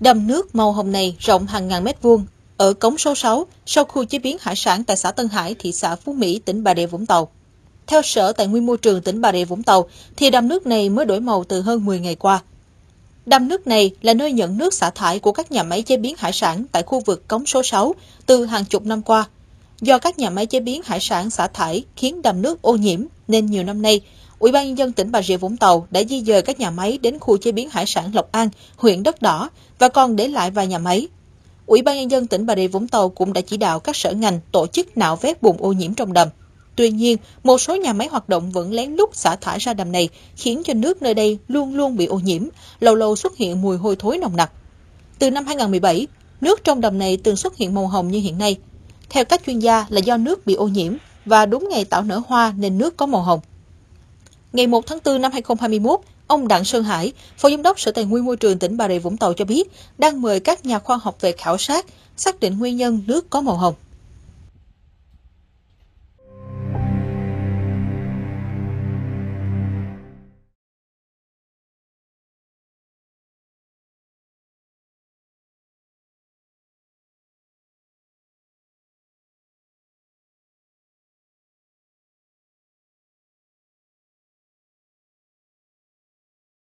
Đầm nước màu hồng này rộng hàng ngàn mét vuông, ở cống số 6, sau khu chế biến hải sản tại xã Tân Hải, thị xã Phú Mỹ, tỉnh Bà Rịa Vũng Tàu. Theo Sở Tài nguyên Môi trường tỉnh Bà Rịa Vũng Tàu, thì đầm nước này mới đổi màu từ hơn 10 ngày qua. Đầm nước này là nơi nhận nước xả thải của các nhà máy chế biến hải sản tại khu vực cống số 6 từ hàng chục năm qua. Do các nhà máy chế biến hải sản xả thải khiến đầm nước ô nhiễm nên nhiều năm nay, Ủy ban nhân dân tỉnh Bà Rịa Vũng Tàu đã di dời các nhà máy đến khu chế biến hải sản Lộc An, huyện Đất Đỏ và còn để lại vài nhà máy. Ủy ban nhân dân tỉnh Bà Rịa Vũng Tàu cũng đã chỉ đạo các sở ngành tổ chức nạo vét bùn ô nhiễm trong đầm. Tuy nhiên, một số nhà máy hoạt động vẫn lén lút xả thải ra đầm này, khiến cho nước nơi đây luôn luôn bị ô nhiễm, lâu lâu xuất hiện mùi hôi thối nồng nặc. Từ năm 2017, nước trong đầm này từng xuất hiện màu hồng như hiện nay. Theo các chuyên gia là do nước bị ô nhiễm và đúng ngày tạo nở hoa nên nước có màu hồng. Ngày 1 tháng 4 năm 2021, ông Đặng Sơn Hải, Phó Giám đốc Sở Tài nguyên Môi trường tỉnh Bà Rịa Vũng Tàu cho biết, đang mời các nhà khoa học về khảo sát, xác định nguyên nhân nước có màu hồng.